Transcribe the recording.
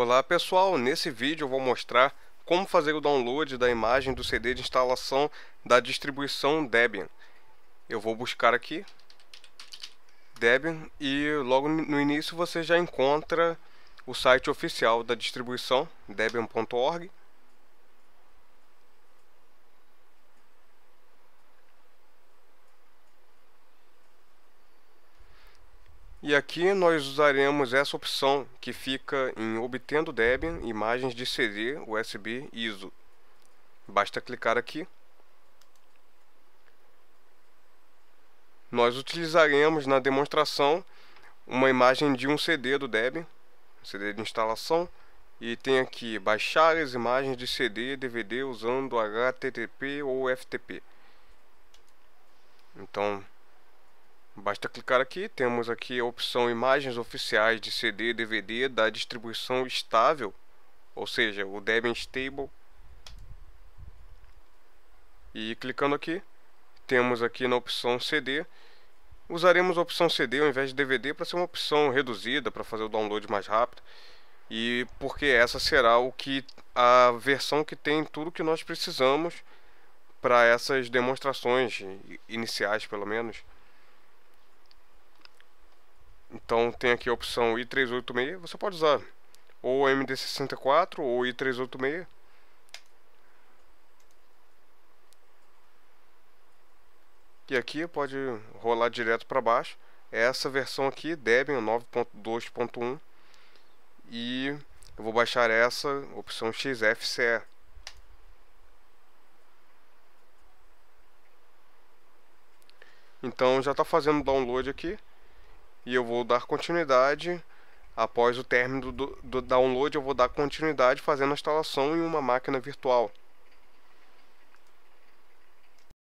Olá pessoal, nesse vídeo eu vou mostrar como fazer o download da imagem do CD de instalação da distribuição Debian. Eu vou buscar aqui Debian e logo no início você já encontra o site oficial da distribuição debian.org E aqui nós usaremos essa opção que fica em Obtendo Debian, Imagens de CD, USB, ISO. Basta clicar aqui. Nós utilizaremos na demonstração uma imagem de um CD do Debian, CD de instalação, e tem aqui baixar as imagens de CD, DVD usando HTTP ou FTP. Então, Basta clicar aqui, temos aqui a opção imagens oficiais de CD e DVD da distribuição estável, ou seja, o Debian Stable. E clicando aqui, temos aqui na opção CD, usaremos a opção CD ao invés de DVD para ser uma opção reduzida, para fazer o download mais rápido, e porque essa será o que a versão que tem tudo que nós precisamos para essas demonstrações iniciais, pelo menos. Então tem aqui a opção i386, você pode usar ou MD64 ou i386. E aqui pode rolar direto para baixo. É essa versão aqui, Debian 9.2.1. E eu vou baixar essa opção XFCE. Então já está fazendo download aqui e eu vou dar continuidade após o término do, do download eu vou dar continuidade fazendo a instalação em uma máquina virtual